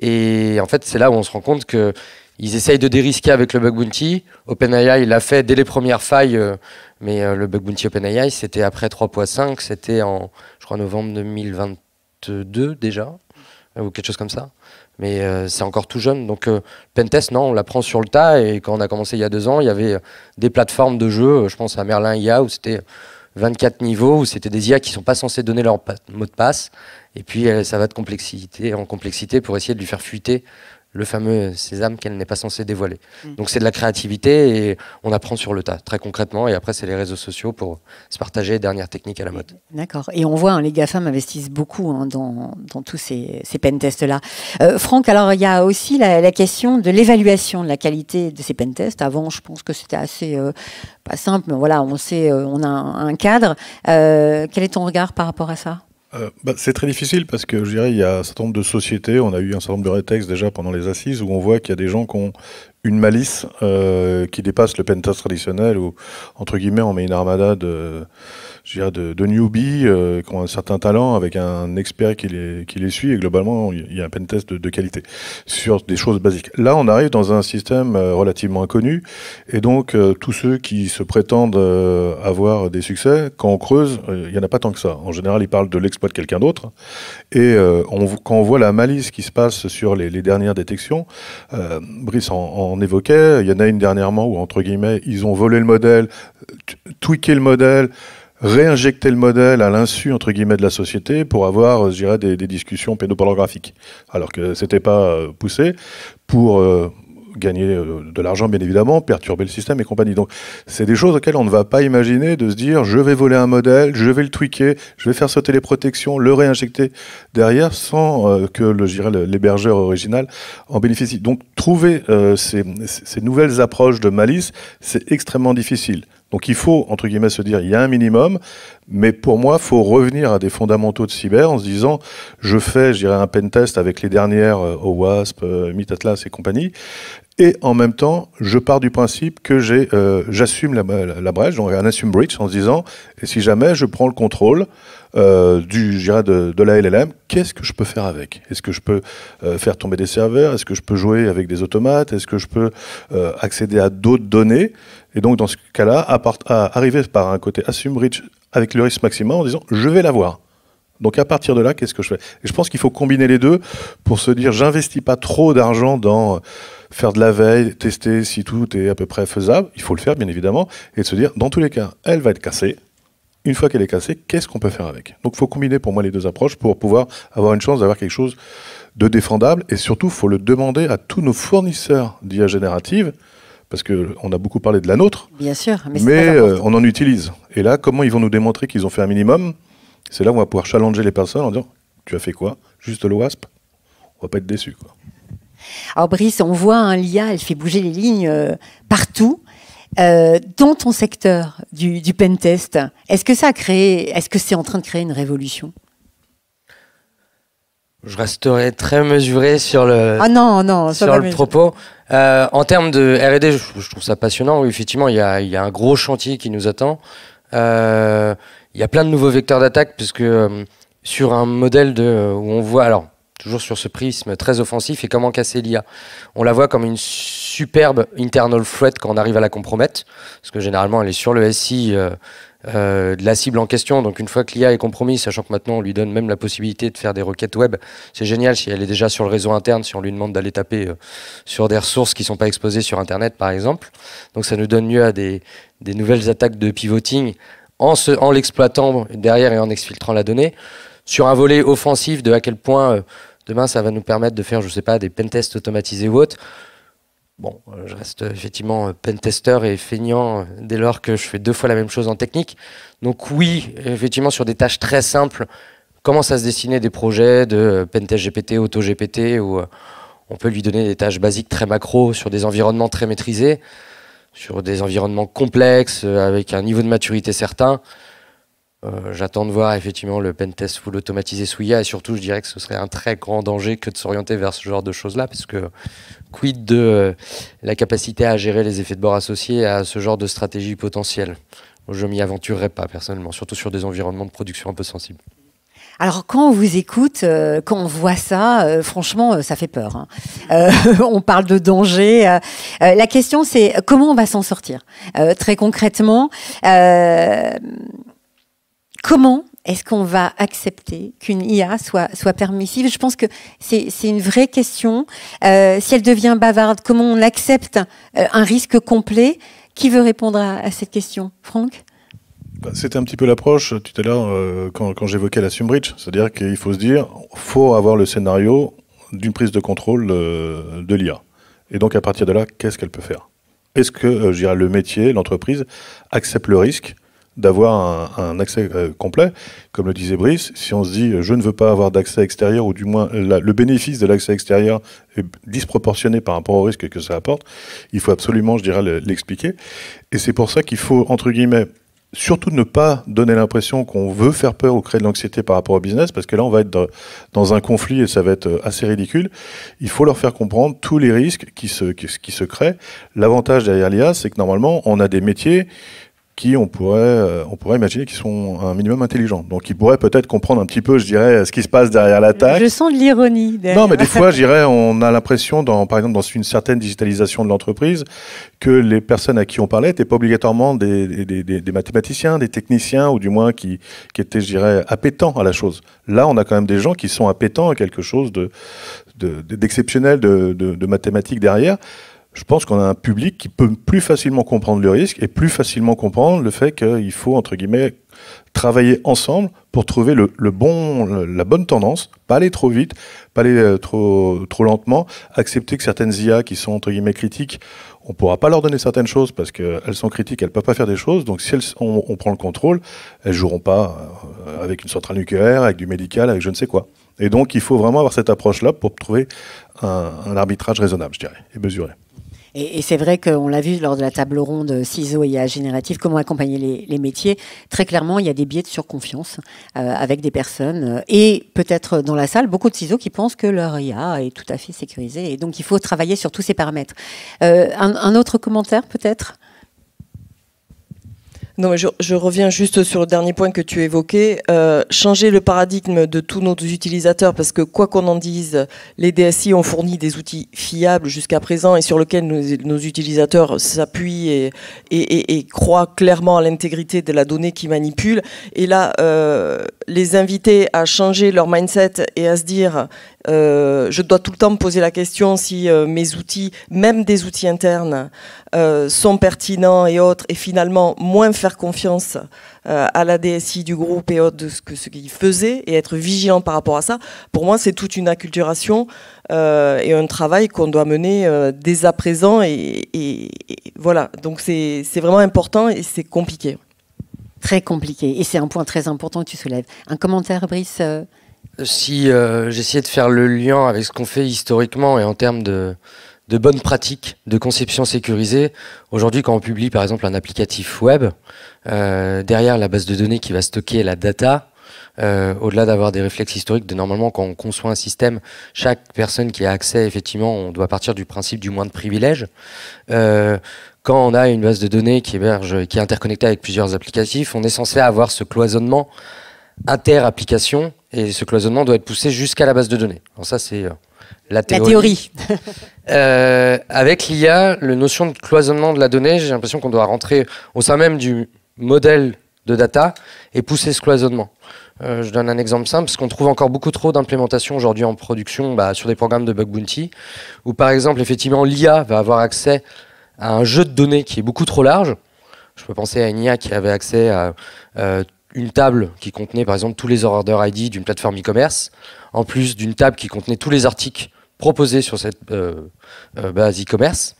Et en fait c'est là où on se rend compte que ils essayent de dérisquer avec le bug bounty. OpenAI l'a fait dès les premières failles, euh, mais euh, le bug bounty OpenAI, c'était après 3.5, c'était en, je crois, novembre 2022 déjà, euh, ou quelque chose comme ça. Mais c'est encore tout jeune. Donc, Pentest, non, on prend sur le tas. Et quand on a commencé il y a deux ans, il y avait des plateformes de jeux, je pense à Merlin IA, où c'était 24 niveaux, où c'était des IA qui ne sont pas censés donner leur mot de passe. Et puis, ça va de complexité en complexité pour essayer de lui faire fuiter le fameux sésame qu'elle n'est pas censée dévoiler. Mm. Donc c'est de la créativité et on apprend sur le tas, très concrètement. Et après, c'est les réseaux sociaux pour se partager les dernières techniques à la mode. D'accord. Et on voit, hein, les GAFAM investissent beaucoup hein, dans, tous ces, ces tests là euh, Franck, alors il y a aussi la, question de l'évaluation de la qualité de ces pen-tests. Avant, je pense que c'était assez euh, pas simple, mais voilà, on sait, euh, on a un cadre. quel est ton regard par rapport à ça euh, bah, c'est très difficile parce que je dirais il y a un certain nombre de sociétés, on a eu un certain nombre de rétextes déjà pendant les assises où on voit qu'il y a des gens qui ont une malice euh, qui dépasse le pentest traditionnel où, entre guillemets, on met une armada de, je newbies euh, qui ont un certain talent avec un expert qui les, qui les suit et globalement, il y a un pentest de, de qualité sur des choses basiques. Là, on arrive dans un système euh, relativement inconnu et donc tous ceux qui se prétendent avoir des succès, quand on creuse, il n'y en a pas tant que ça. En général, ils parlent de l'exploit de quelqu'un d'autre et quand on voit la malice qui se passe sur les, dernières détections, Brice en on évoquait. Il y en a une dernièrement où, entre guillemets, ils ont volé le modèle, tweaké le modèle, réinjecté le modèle à l'insu, entre guillemets, de la société pour avoir, je dirais, des, discussions pédopornographiques. Alors que c'était pas euh, poussé pour... Euh, gagner euh, de l'argent, bien évidemment, perturber le système et compagnie. Donc, c'est des choses auxquelles on ne va pas imaginer de se dire je vais voler un modèle, je vais le tweaker, je vais faire sauter les protections, le réinjecter derrière sans euh, que l'hébergeur original en bénéficie. Donc, trouver euh, ces, nouvelles approches de malice, c'est extrêmement difficile. Donc il faut, entre guillemets, se dire, il y a un minimum, mais pour moi, il faut revenir à des fondamentaux de cyber en se disant, je fais, je dirais, un pentest avec les dernières OWASP, Meet Atlas et compagnie, et en même temps, je pars du principe que j'ai, euh, j'assume la, la, brèche, donc un assume bridge, en se disant, et si jamais je prends le contrôle euh, du, de, de la LLM, qu'est-ce que je peux faire avec Est-ce que je peux euh, faire tomber des serveurs Est-ce que je peux jouer avec des automates Est-ce que je peux euh, accéder à d'autres données Et donc, dans ce cas-là, à arriver par un côté assume bridge avec le risque maximum en disant, je vais l'avoir. Donc à partir de là, qu'est-ce que je fais Je pense qu'il faut combiner les deux pour se dire j'investis pas trop d'argent dans euh, faire de la veille, tester si tout est à peu près faisable. Il faut le faire bien évidemment et de se dire dans tous les cas, elle va être cassée. Une fois qu'elle est cassée, qu'est-ce qu'on peut faire avec Donc il faut combiner pour moi les deux approches pour pouvoir avoir une chance d'avoir quelque chose de défendable et surtout il faut le demander à tous nos fournisseurs d'IA générative parce qu'on a beaucoup parlé de la nôtre. Bien sûr, mais, mais euh, on en utilise. Et là, comment ils vont nous démontrer qu'ils ont fait un minimum c'est là où on va pouvoir challenger les personnes en disant Tu as fait quoi Juste le WASP On va pas être déçu. Alors, Brice, on voit un lien, elle fait bouger les lignes euh, partout. Euh, dans ton secteur du, du pentest, est-ce que ça a est-ce que c'est en train de créer une révolution je resterai très mesuré sur le, ah non, non, propos. Euh, en termes de RD, je, trouve ça passionnant. Oui, effectivement, il y, a, un gros chantier qui nous attend il y a plein de nouveaux vecteurs d'attaque, puisque euh, sur un modèle de, euh, où on voit, alors toujours sur ce prisme très offensif, et comment casser l'IA. On la voit comme une superbe internal threat quand on arrive à la compromettre, parce que généralement elle est sur le SI euh, de la cible en question, donc une fois que l'IA est compromise, sachant que maintenant on lui donne même la possibilité de faire des requêtes web, c'est génial si elle est déjà sur le réseau interne, si on lui demande d'aller taper sur des ressources qui ne sont pas exposées sur Internet par exemple. Donc ça nous donne lieu à des nouvelles attaques de pivoting en, l'exploitant derrière et en exfiltrant la donnée, sur un volet offensif de à quel point euh, demain ça va nous permettre de faire, je sais pas, des pentests automatisés ou autres. Bon, euh, je reste euh, effectivement pentester et feignant dès lors que je fais deux fois la même chose en technique. Donc oui, effectivement, sur des tâches très simples, comment à se dessiner des projets de pentest GPT, auto GPT, où on peut lui donner des tâches basiques très macro sur des environnements très maîtrisés sur des environnements complexes, euh, avec un niveau de maturité certain. Euh, j'attends de voir effectivement le pentest full automatisé sous et surtout je dirais que ce serait un très grand danger que de s'orienter vers ce genre de choses-là parce que quid de euh, la capacité à gérer les effets de bord associés à ce genre de stratégie potentielle. Je m'y aventurerai pas personnellement, surtout sur des environnements de production un peu sensibles. Alors quand on vous écoute, euh, quand on voit ça, euh, franchement, euh, ça fait peur. Hein. on parle de danger. la question, c'est comment on va s'en sortir Très concrètement, comment est-ce qu'on va accepter qu'une IA soit, soit permissive Je pense que c'est une vraie question. si elle devient bavarde, comment on accepte un risque complet Qui veut répondre à cette question Franck bah, c'était un petit peu l'approche euh, tout à l'heure euh, quand, j'évoquais la Sumbridge, c'est-à-dire qu'il faut se dire, faut avoir le scénario d'une prise de contrôle euh, de l'IA. Et donc à partir de là, qu'est-ce qu'elle peut faire Est-ce que je dirais, le métier, l'entreprise, accepte le risque d'avoir un, accès complet Comme le disait Brice, si on se dit je ne veux pas avoir d'accès extérieur, ou du moins le bénéfice de l'accès extérieur est disproportionné par rapport au risque que ça apporte, il faut absolument, je dirais, l'expliquer. Et c'est pour ça qu'il faut, entre guillemets, surtout de ne pas donner l'impression qu'on veut faire peur ou créer de l'anxiété par rapport au business, parce que là, on va être dans un conflit et ça va être euh, assez ridicule. Il faut leur faire comprendre tous les risques qui se, qui se créent. L'avantage derrière l'IA, c'est que normalement, on a des métiers qui on pourrait, euh, on pourrait imaginer qu'ils sont un minimum intelligents. Donc ils pourraient peut-être comprendre un petit peu, je dirais, ce qui se passe derrière l'attaque. Je sens de l'ironie. Non, mais des fois, je on a l'impression, dans par exemple, dans une certaine digitalisation de l'entreprise, que les personnes à qui on parlait n'étaient pas obligatoirement des, des, mathématiciens, des techniciens, ou du moins qui, qui étaient, je dirais, appétants à la chose. Là, on a quand même des gens qui sont appétents à quelque chose d'exceptionnel, de, d'exceptionnel de mathématiques derrière je pense qu'on a un public qui peut plus facilement comprendre le risque et plus facilement comprendre le fait qu'il faut, entre guillemets, travailler ensemble pour trouver le, bon, la bonne tendance, pas aller trop vite, pas aller euh, trop, trop lentement, accepter que certaines IA qui sont, entre guillemets, critiques, on ne pourra pas leur donner certaines choses parce qu'elles sont critiques, elles ne peuvent pas faire des choses. Donc si elles, on, prend le contrôle, elles ne joueront pas euh, avec une centrale nucléaire, avec du médical, avec je ne sais quoi. Et donc il faut vraiment avoir cette approche-là pour trouver un, un arbitrage raisonnable, je dirais, et mesuré. Et, c'est vrai qu'on l'a vu lors de la table ronde euh, CISO et IA générative, comment accompagner les, métiers. Très clairement, il y a des biais de surconfiance euh, avec des personnes euh, et peut-être dans la salle, beaucoup de ciseaux qui pensent que leur IA est tout à fait sécurisée. Et donc, il faut travailler sur tous ces paramètres. un autre commentaire peut-être non, je, reviens juste sur le dernier point que tu évoquais. Euh, changer le paradigme de tous nos utilisateurs, parce que quoi qu'on en dise, les DSI ont fourni des outils fiables jusqu'à présent et sur lesquels nos, utilisateurs s'appuient et, et, croient clairement à l'intégrité de la donnée qu'ils manipulent. Et là, euh, les inviter à changer leur mindset et à se dire, euh, je dois tout le temps me poser la question si euh, mes outils, même des outils internes, sont pertinents et autres, et finalement moins confiance euh, à la DSI du groupe et autres de ce que ce qu'ils faisaient et être vigilant par rapport à ça. Pour moi, c'est toute une acculturation euh, et un travail qu'on doit mener euh, dès à présent et, voilà. Donc c'est vraiment important et c'est compliqué. Très compliqué et c'est un point très important que tu soulèves. Un commentaire, Brice. Si j'essayais de faire le lien avec ce qu'on fait historiquement et en termes de de bonnes pratiques de conception sécurisée. Aujourd'hui, quand on publie par exemple un applicatif web, euh, derrière la base de données qui va stocker la data, euh, au-delà d'avoir des réflexes historiques, de normalement quand on conçoit un système, chaque personne qui a accès, effectivement, on doit partir du principe du moins de privilèges. Euh, quand on a une base de données qui héberge, qui est interconnectée avec plusieurs applicatifs, on est censé avoir ce cloisonnement inter-application et ce cloisonnement doit être poussé jusqu'à la base de données. Alors ça, c'est la théorie. Euh, avec l'IA, le notion de cloisonnement de la donnée, j'ai l'impression qu'on doit rentrer au sein même du modèle de data et pousser ce cloisonnement. Euh, je donne un exemple simple, parce qu'on trouve encore beaucoup trop d'implémentations aujourd'hui en production bah, sur des programmes de bug bounty, où par exemple, effectivement, l'IA va avoir accès à un jeu de données qui est beaucoup trop large. Je peux penser à une IA qui avait accès à euh, une table qui contenait par exemple tous les order ID d'une plateforme e-commerce, en plus d'une table qui contenait tous les articles proposés sur cette euh, euh, base e-commerce.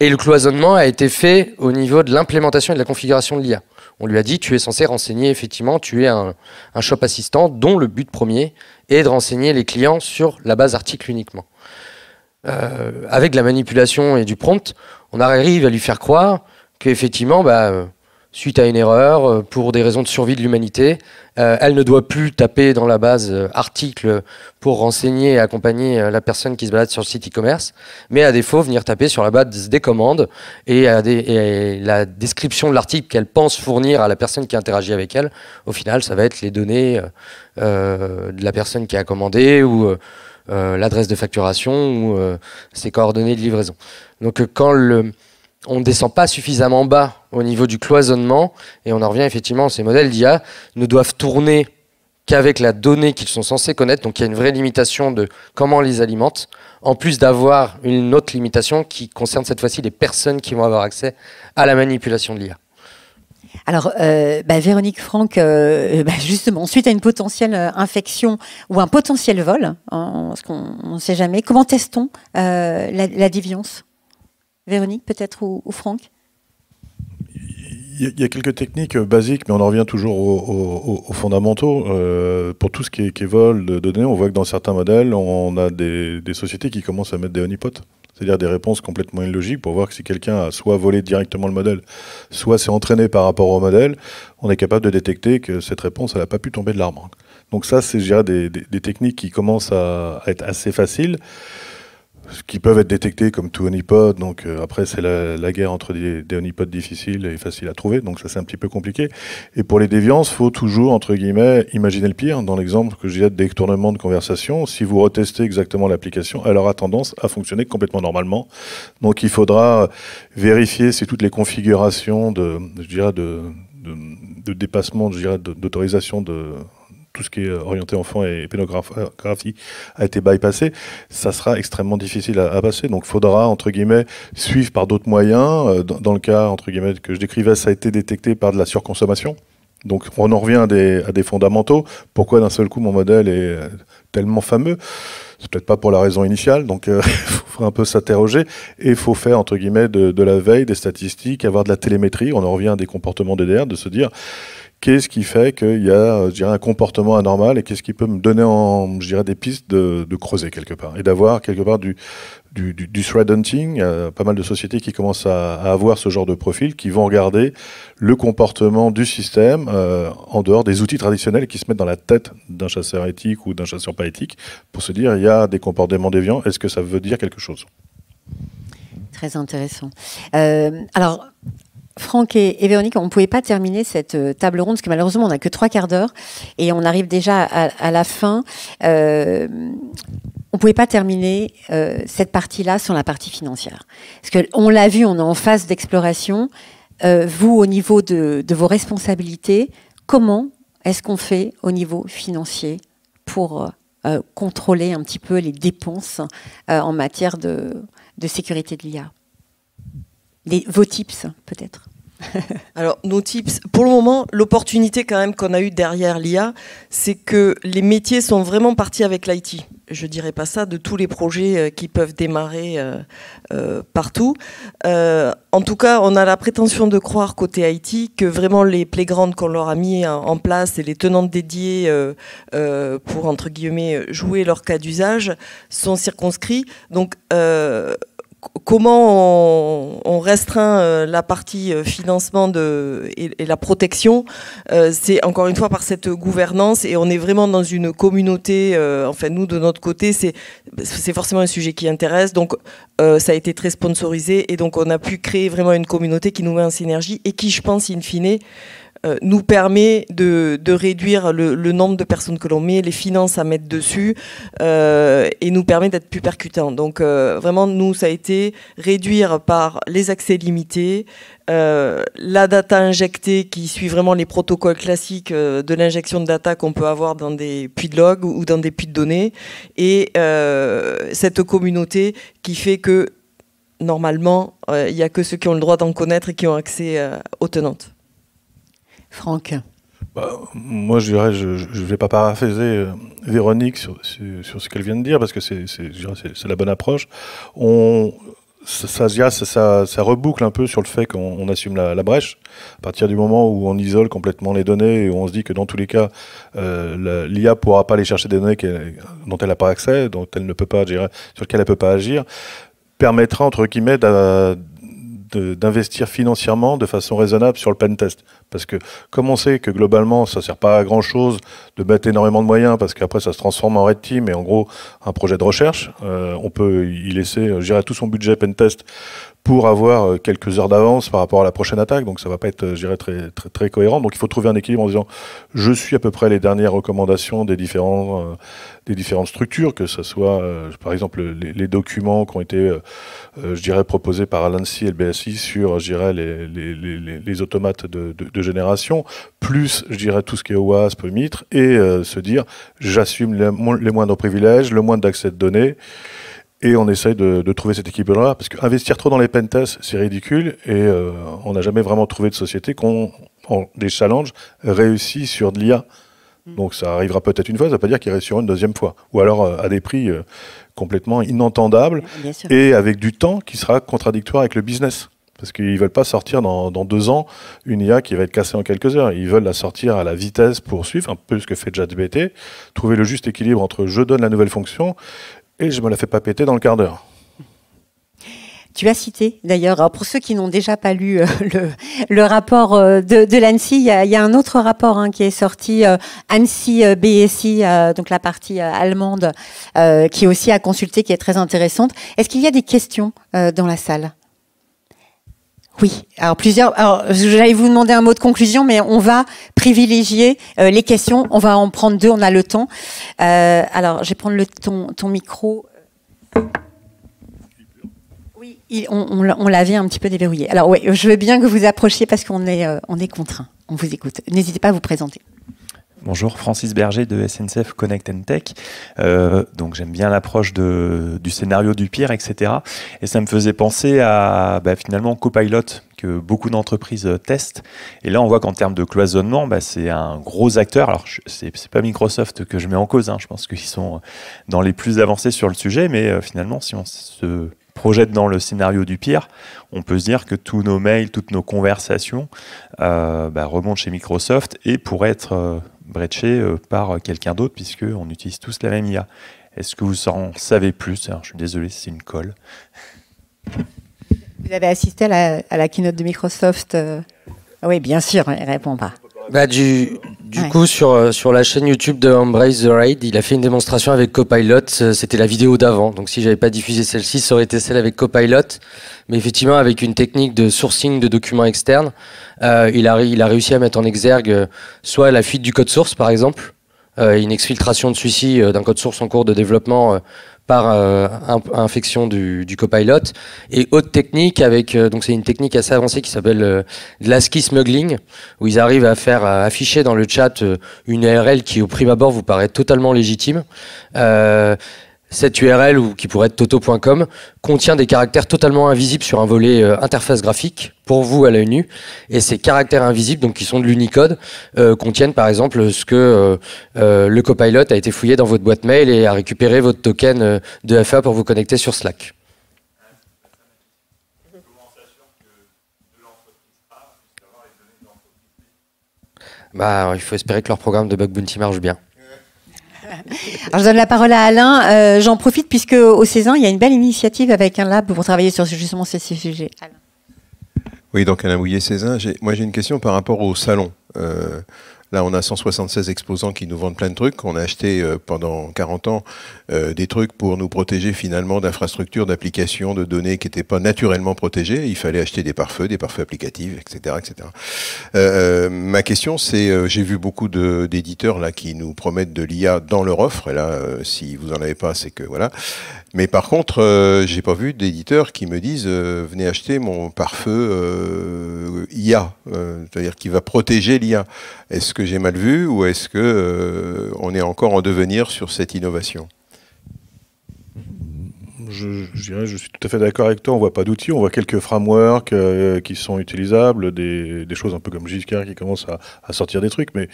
Et le cloisonnement a été fait au niveau de l'implémentation et de la configuration de l'IA. On lui a dit, tu es censé renseigner, effectivement, tu es un, shop assistant dont le but premier est de renseigner les clients sur la base article uniquement. Euh, avec la manipulation et du prompt, on arrive à lui faire croire qu'effectivement, bah, suite à une erreur, euh, pour des raisons de survie de l'humanité. Euh, elle ne doit plus taper dans la base euh, article pour renseigner et accompagner la personne qui se balade sur le site e-commerce, mais à défaut venir taper sur la base des commandes et, et la description de l'article qu'elle pense fournir à la personne qui interagit avec elle. Au final, ça va être les données de la personne qui a commandé ou l'adresse de facturation ou ses coordonnées de livraison. Donc quand le on ne descend pas suffisamment bas au niveau du cloisonnement, et on en revient effectivement, ces modèles d'IA ne doivent tourner qu'avec la donnée qu'ils sont censés connaître, donc il y a une vraie limitation de comment on les alimente, en plus d'avoir une autre limitation qui concerne cette fois-ci les personnes qui vont avoir accès à la manipulation de l'IA. Alors, euh, bah, Véronique Franck, euh, euh, bah, justement, suite à une potentielle infection ou un potentiel vol, hein, ce qu'on ne sait jamais, comment testons la, la déviance Véronique, peut-être, ou, Franck il y a quelques techniques euh, basiques, mais on en revient toujours aux, fondamentaux. Euh, pour tout ce qui est, vol de, données, on voit que dans certains modèles, on a des, sociétés qui commencent à mettre des honeypots, c'est-à-dire des réponses complètement illogiques pour voir que si quelqu'un a soit volé directement le modèle, soit s'est entraîné par rapport au modèle, on est capable de détecter que cette réponse, elle n'a pas pu tomber de l'arbre. Donc ça, c'est des, des, techniques qui commencent à être assez faciles qui peuvent être détectés comme tout honeypot. Donc euh, après, c'est la, guerre entre des, des, difficiles et faciles à trouver. Donc ça, c'est un petit peu compliqué. Et pour les déviances, faut toujours, entre guillemets, imaginer le pire. Dans l'exemple que j'ai des tournements de conversation, si vous retestez exactement l'application, elle aura tendance à fonctionner complètement normalement. Donc il faudra vérifier si toutes les configurations de, je dirais, de, de, de dépassement, je dirais, d'autorisation de, tout ce qui est orienté enfant et pédographie a été bypassé, ça sera extrêmement difficile à, passer. Donc, faudra entre guillemets suivre par d'autres moyens. Euh, dans, le cas entre guillemets que je décrivais, ça a été détecté par de la surconsommation. Donc on en revient à des, fondamentaux. Pourquoi d'un seul coup mon modèle est euh, tellement fameux C'est peut-être pas pour la raison initiale, donc il euh, faudra un peu s'interroger. Et il faut faire, entre guillemets, de, de, la veille, des statistiques, avoir de la télémétrie. On en revient à des comportements DDR, de se dire Qu'est-ce qui fait qu'il y a un comportement anormal et qu'est-ce qui peut me donner en, je dirais, des pistes de, creuser quelque part et d'avoir quelque part du, du, thread hunting. pas mal de sociétés qui commencent à, avoir ce genre de profil, qui vont regarder le comportement du système euh, en dehors des outils traditionnels qui se mettent dans la tête d'un chasseur éthique ou d'un chasseur pas éthique pour se dire il y a des comportements déviants, est-ce que ça veut dire quelque chose Très intéressant. Euh, alors, Franck et, Véronique, on ne pouvait pas terminer cette euh, table ronde parce que malheureusement, on n'a que trois quarts d'heure et on arrive déjà à, la fin. Euh, on ne pouvait pas terminer euh, cette partie-là sans la partie financière. Parce qu'on l'a vu, on est en phase d'exploration. vous, au niveau de, vos responsabilités, comment est-ce qu'on fait au niveau financier pour contrôler un petit peu les dépenses en matière de, de sécurité de l'IA vos tips, peut-être alors, nos tips, pour le moment, l'opportunité quand même qu'on a eue derrière l'IA, c'est que les métiers sont vraiment partis avec l'IT. Je dirais pas ça de tous les projets euh, qui peuvent démarrer euh, euh, partout. en tout cas, on a la prétention de croire côté IT que vraiment les playgrounds qu'on leur a mis en, place et les tenantes dédiées pour entre guillemets jouer leur cas d'usage sont circonscrits. Donc comment on, restreint euh, la partie euh, financement de, et, la protection, euh, c'est encore une fois par cette gouvernance et on est vraiment dans une communauté. enfin, nous de notre côté, c'est forcément un sujet qui intéresse. Donc, ça a été très sponsorisé et donc on a pu créer vraiment une communauté qui nous met en synergie et qui, je pense, in fine, euh, nous permet de, réduire le, nombre de personnes que l'on met, les finances à mettre dessus, euh, et nous permet d'être plus percutants. Donc euh, vraiment, nous, ça a été réduire par les accès limités, la data injectée qui suit vraiment les protocoles classiques de l'injection de data qu'on peut avoir dans des puits de log ou dans des puits de données et cette communauté qui fait que normalement il n'y a que ceux qui ont le droit d'en connaître et qui ont accès aux tenantes. Franck bah, Moi, je dirais, je ne vais pas paraphraser euh, Véronique sur, ce qu'elle vient de dire, parce que c'est la bonne approche. ça, ça, reboucle un peu sur le fait qu'on assume la, brèche. À partir du moment où on isole complètement les données et où on se dit que dans tous les cas, euh, l'IA ne pourra pas aller chercher des données dont elle n'a pas accès, dont elle ne peut pas sur lesquelles elle ne peut pas agir, permettra entre guillemets d'investir financièrement de façon raisonnable sur le pen test Parce que comme on sait que globalement, ça ne sert pas à grand-chose de mettre énormément de moyens, parce qu'après, ça se transforme en red team et en gros, un projet de recherche, euh, on peut y laisser, euh, gérer tout son budget pen test pour avoir euh, quelques heures d'avance par rapport à la prochaine attaque. Donc ça va pas être, euh, je dirais, très, très, cohérent. Donc il faut trouver un équilibre en disant je suis à peu près les dernières recommandations des, différents, euh, des différentes structures, que ce soit par exemple les, documents qui ont été, je dirais, proposés par l'ANSI et le BSI sur, je dirais, les, les, les, automates de, de, génération, plus, je dirais, tout ce qui est OASP, MITRE, et se dire j'assume les, moindres privilèges, le moindre d'accès de données. Et on essaye de, trouver cette équipe-là, parce qu'investir trop dans les pentests, c'est ridicule, et euh, on n'a jamais vraiment trouvé de société qui qu'on des challenges réussis sur de l'IA. Mm. Donc ça arrivera peut-être une fois, ça ne veut pas dire qu'il réussiront une deuxième fois. Ou alors euh, à des prix euh, complètement inentendables et avec du temps qui sera contradictoire avec le business. Parce qu'ils ne veulent pas sortir dans, deux ans une IA qui va être cassée en quelques heures. Ils veulent la sortir à la vitesse pour suivre, un peu ce que fait ChatGPT, trouver le juste équilibre entre je donne la nouvelle fonction et je me la fais pas péter dans le quart d'heure. Tu as cité d'ailleurs, pour ceux qui n'ont déjà pas lu euh, le, rapport euh, de, de l'ANSI, il y, a un autre rapport hein, qui est sorti, euh, ANSI euh, BSI, donc la partie allemande, qui aussi à consulter, qui est très intéressante. Est-ce qu'il y a des questions dans la salle oui, alors plusieurs. Alors, j'allais vous demander un mot de conclusion, mais on va privilégier euh, les questions. On va en prendre deux, on a le temps. Euh, alors, je vais prendre le, ton, ton micro. Oui, on, l'avait un petit peu déverrouillé. Alors, oui, je veux bien que vous approchiez parce qu'on est, euh, on est contraint. On vous écoute. N'hésitez pas à vous présenter. Bonjour, Francis Berger de SNCF Connect and Tech. Euh, donc j'aime bien l'approche du scénario du pire, etc. Et ça me faisait penser à bah, finalement Copilot que beaucoup d'entreprises testent. Et là, on voit qu'en termes de cloisonnement, bah, c'est un gros acteur. Alors, n'est pas Microsoft que je mets en cause. Hein. Je pense qu'ils sont dans les plus avancés sur le sujet. Mais euh, finalement, si on se projette dans le scénario du pire, on peut se dire que tous nos mails, toutes nos conversations euh, bah, remontent chez Microsoft et pourraient être breché euh, par quelqu'un d'autre, puisque on utilise tous la même IA. Est-ce que vous en savez plus Je suis désolé, c'est une colle. Vous avez assisté à la, à keynote de Microsoft euh ah Oui, bien sûr, elle répond pas. Bah, du, du coup, sur, euh, sur la chaîne YouTube de Embrace the Raid, il a fait une démonstration avec Copilot. Euh, c'était la vidéo d'avant. Donc, si j'avais pas diffusé celle-ci, ça aurait été celle avec Copilot. Mais effectivement, avec une technique de sourcing de documents externes, euh, il, a, il a réussi à mettre en exergue euh, soit la fuite du code source, par exemple, euh, une exfiltration de celui-ci d'un code source en cours de développement par euh, infection du, du copilot et autre technique avec euh, donc c'est une technique assez avancée qui s'appelle euh, l'ASCII smuggling où ils arrivent à faire afficher dans le chat euh, une URL qui au prime abord vous paraît totalement légitime cette URL, ou qui pourrait être toto.com, contient des caractères totalement invisibles sur un volet euh, interface graphique, pour vous à l'œil et ces caractères invisibles, donc qui sont de l'Unicode, euh, contiennent par exemple ce que euh, le copilot a été fouillé dans votre boîte mail et a récupéré votre token de FA pour vous connecter sur Slack. Bah, il faut espérer que leur programme de bug bounty marche bien. je donne la parole à Alain. Euh, j'en profite puisque au Cézan, il y a une belle initiative avec un lab pour travailler sur justement ces sujets. Alain. Oui, donc Alain Mouillet-Césin. Moi, j'ai une question par rapport au salon. Euh, Là, on a 176 exposants qui nous vendent plein de trucs. On a acheté euh, pendant 40 ans euh, des trucs pour nous protéger finalement d'infrastructures, d'applications, de données qui n'étaient pas naturellement protégées. Il fallait acheter des pare-feux, des pare-feux applicatifs, etc. etc. Euh, ma question, c'est, j'ai vu beaucoup d'éditeurs là qui nous promettent de l'IA dans leur offre. Et là, si vous n'en avez pas, c'est que voilà. Mais par contre, j'ai pas vu d'éditeurs qui me disent, venez acheter mon pare-feu IA, c'est-à-dire qui va protéger l'IA. Est-ce que j'ai mal vu ou est-ce que euh, on est encore en devenir sur cette innovation je, dirais, je suis tout à fait d'accord avec toi. On voit pas d'outils, on voit quelques frameworks euh, qui sont utilisables, des, choses un peu comme Giscard qui commence à, sortir des trucs. Mais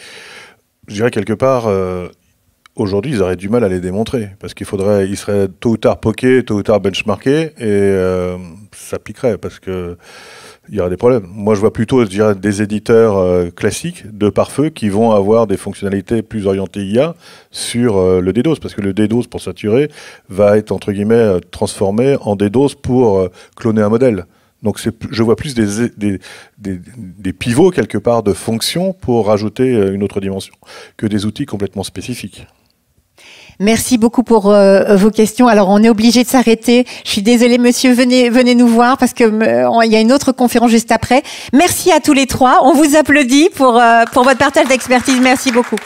je dirais quelque part, euh, aujourd'hui, ils auraient du mal à les démontrer parce qu'il faudrait, ils seraient tôt ou tard poqués, tôt ou tard benchmarkés et ça piquerait parce que il y aura des problèmes. Moi, je vois plutôt des éditeurs euh, classiques de pare-feu qui vont avoir des fonctionnalités plus orientées IA sur euh, le le DDoS, parce que le DDoS, pour saturer, va être, entre guillemets, euh, transformé en DDoS pour cloner un modèle. Donc je vois plus des, pivots quelque part de fonctions pour rajouter une autre dimension que des outils complètement spécifiques. Merci beaucoup pour euh, euh, vos questions. Alors, on est obligé de s'arrêter. Je suis désolée, monsieur. Venez, venez nous voir parce que euh, il y a une autre conférence juste après. Merci à tous les trois. On vous applaudit pour, pour votre partage d'expertise. Merci beaucoup.